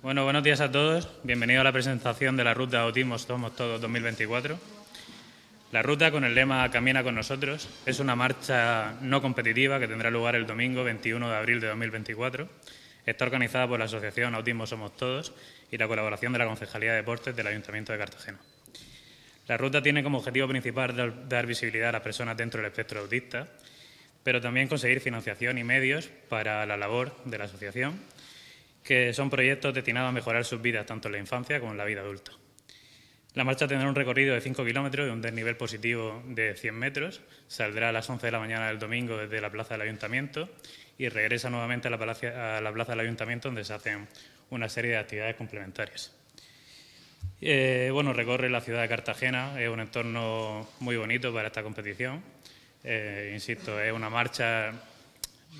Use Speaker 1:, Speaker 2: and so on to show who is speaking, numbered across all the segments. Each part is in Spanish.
Speaker 1: Bueno, buenos días a todos. Bienvenido a la presentación de la ruta Autismo Somos Todos 2024. La ruta, con el lema Camina con nosotros, es una marcha no competitiva que tendrá lugar el domingo 21 de abril de 2024. Está organizada por la Asociación Autismo Somos Todos y la colaboración de la Concejalía de Deportes del Ayuntamiento de Cartagena. La ruta tiene como objetivo principal dar visibilidad a las personas dentro del espectro autista, pero también conseguir financiación y medios para la labor de la asociación que son proyectos destinados a mejorar sus vidas tanto en la infancia como en la vida adulta. La marcha tendrá un recorrido de 5 kilómetros y un desnivel positivo de 100 metros. Saldrá a las 11 de la mañana del domingo desde la Plaza del Ayuntamiento y regresa nuevamente a la, a la Plaza del Ayuntamiento donde se hacen una serie de actividades complementarias. Eh, bueno, recorre la ciudad de Cartagena, es un entorno muy bonito para esta competición. Eh, insisto, es una marcha,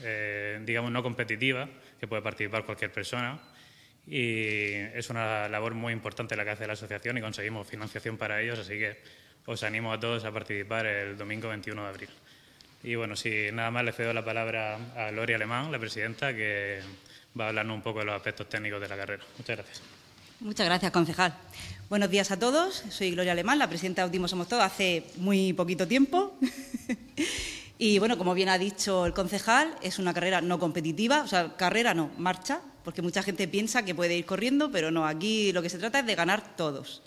Speaker 1: eh, digamos, no competitiva, que puede participar cualquier persona. Y es una labor muy importante la que hace la asociación y conseguimos financiación para ellos, así que os animo a todos a participar el domingo 21 de abril. Y bueno, si nada más le cedo la palabra a Gloria Alemán, la presidenta, que va a hablarnos un poco de los aspectos técnicos de la carrera. Muchas gracias.
Speaker 2: Muchas gracias, concejal. Buenos días a todos. Soy Gloria Alemán, la presidenta de Último Somos Todos hace muy poquito tiempo. Y bueno, como bien ha dicho el concejal, es una carrera no competitiva, o sea, carrera no, marcha, porque mucha gente piensa que puede ir corriendo, pero no, aquí lo que se trata es de ganar todos.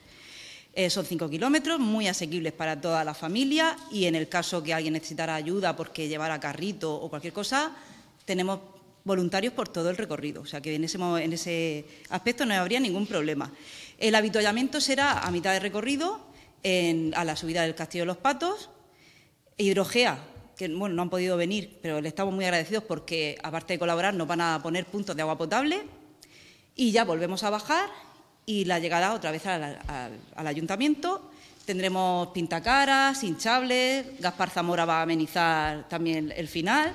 Speaker 2: Eh, son cinco kilómetros, muy asequibles para toda la familia y en el caso que alguien necesitara ayuda porque llevara carrito o cualquier cosa, tenemos voluntarios por todo el recorrido, o sea que en ese, en ese aspecto no habría ningún problema. El avituallamiento será a mitad de recorrido, a la subida del Castillo de los Patos, hidrogea que bueno, no han podido venir, pero le estamos muy agradecidos porque, aparte de colaborar, nos van a poner puntos de agua potable y ya volvemos a bajar y la llegada otra vez al, ayuntamiento. Tendremos pintacaras, hinchables, Gaspar Zamora va a amenizar también el final.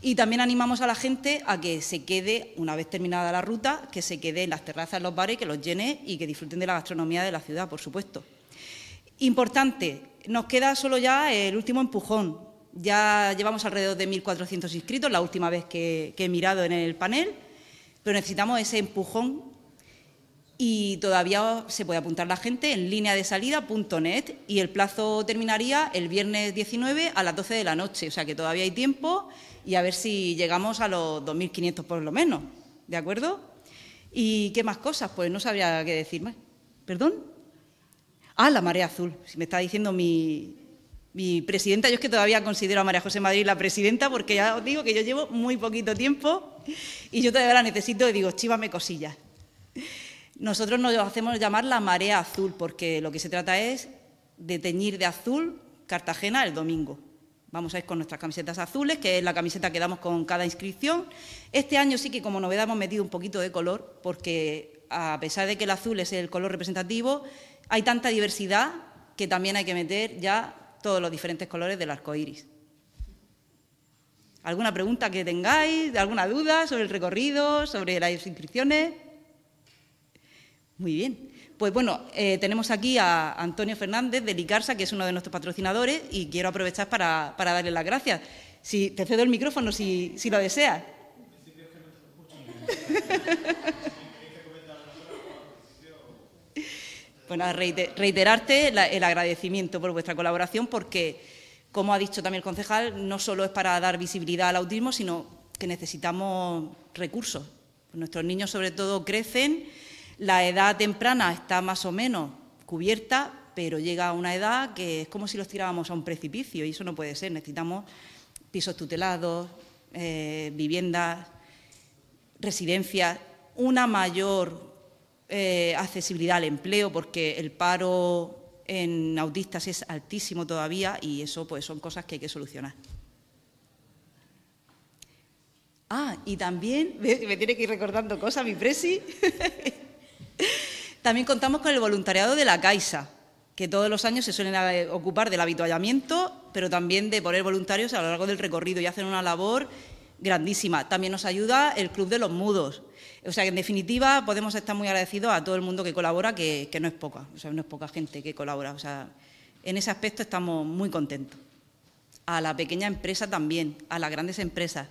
Speaker 2: Y también animamos a la gente a que se quede, una vez terminada la ruta, que se quede en las terrazas, en los bares, que los llene y que disfruten de la gastronomía de la ciudad, por supuesto. Importante, nos queda solo ya el último empujón, ya llevamos alrededor de 1.400 inscritos, la última vez que, he mirado en el panel, pero necesitamos ese empujón y todavía se puede apuntar la gente en línea de salida.net y el plazo terminaría el viernes 19 a las 12 de la noche, o sea que todavía hay tiempo y a ver si llegamos a los 2.500 por lo menos, ¿de acuerdo? ¿Y qué más cosas? Pues no sabría qué decirme. ¿Perdón? Ah, la marea azul, si me está diciendo mi, mi presidenta, yo es que todavía considero a María José Madrid la presidenta porque ya os digo que yo llevo muy poquito tiempo y yo todavía la necesito y digo, chívame cosillas. Nosotros nos hacemos llamar la marea azul porque lo que se trata es de teñir de azul Cartagena el domingo. Vamos a ir con nuestras camisetas azules, que es la camiseta que damos con cada inscripción. Este año sí que como novedad hemos metido un poquito de color porque a pesar de que el azul es el color representativo, hay tanta diversidad que también hay que meter ya todos los diferentes colores del arco iris. ¿Alguna pregunta que tengáis? ¿Alguna duda sobre el recorrido? ¿Sobre las inscripciones? Muy bien. Pues bueno, eh, tenemos aquí a Antonio Fernández de Licarsa, que es uno de nuestros patrocinadores, y quiero aprovechar para, darle las gracias. Si te cedo el micrófono, si, si lo deseas. Bueno, reiterarte el agradecimiento por vuestra colaboración porque, como ha dicho también el concejal, no solo es para dar visibilidad al autismo, sino que necesitamos recursos. Nuestros niños, sobre todo, crecen, la edad temprana está más o menos cubierta, pero llega a una edad que es como si los tirábamos a un precipicio y eso no puede ser. Necesitamos pisos tutelados, eh, viviendas, residencias, una mayor eh, accesibilidad al empleo, porque el paro en autistas es altísimo todavía y eso pues son cosas que hay que solucionar. Ah, y también, me, tiene que ir recordando cosas mi presi, también contamos con el voluntariado de la Caixa, que todos los años se suelen eh, ocupar del habituallamiento, pero también de poner voluntarios a lo largo del recorrido y hacen una labor grandísima. También nos ayuda el Club de los Mudos. O sea, que en definitiva podemos estar muy agradecidos a todo el mundo que colabora, que, no es poca, o sea, no es poca gente que colabora. O sea, en ese aspecto estamos muy contentos. A la pequeña empresa también, a las grandes empresas.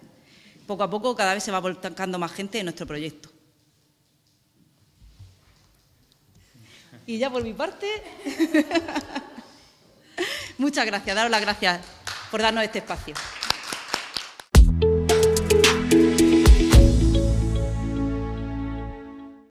Speaker 2: Poco a poco cada vez se va volcando más gente en nuestro proyecto. Y ya por mi parte, muchas gracias, daros las gracias por darnos este espacio.